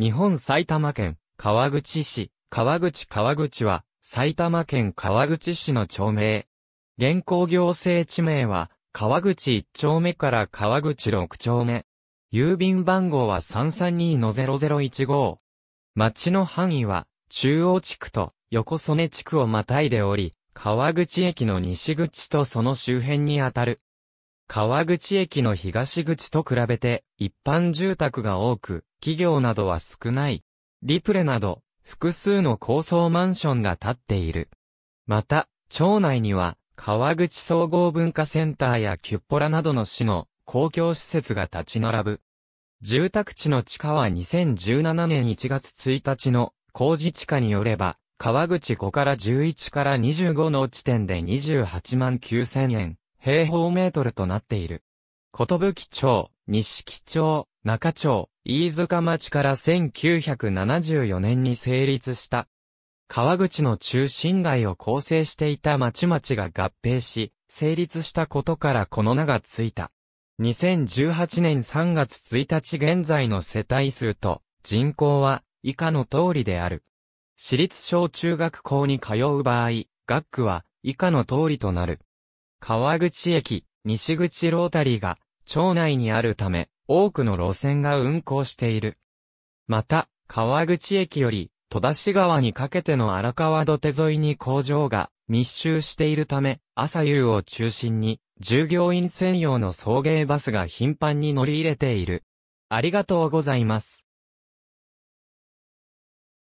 日本埼玉県川口市、川口川口は埼玉県川口市の町名。現行行政地名は川口1丁目から川口6丁目。郵便番号は332-0015。町の範囲は中央地区と横曽根地区をまたいでおり、川口駅の西口とその周辺にあたる。川口駅の東口と比べて一般住宅が多く、企業などは少ない。リプレなど複数の高層マンションが建っている。また、町内には川口総合文化センターやキュッポラなどの市の公共施設が立ち並ぶ。住宅地の地下は2017年1月1日の工事地下によれば、川口5から11から25の地点で28万9000円、平方メートルとなっている。ことぶき町、西木町、中町、飯塚町から1974年に成立した。川口の中心街を構成していた町々が合併し、成立したことからこの名がついた。2018年3月1日現在の世帯数と人口は以下の通りである。私立小中学校に通う場合、学区は以下の通りとなる。川口駅、西口ロータリーが、町内にあるため、多くの路線が運行している。また、川口駅より、戸田市川にかけての荒川土手沿いに工場が密集しているため、朝夕を中心に、従業員専用の送迎バスが頻繁に乗り入れている。ありがとうございます。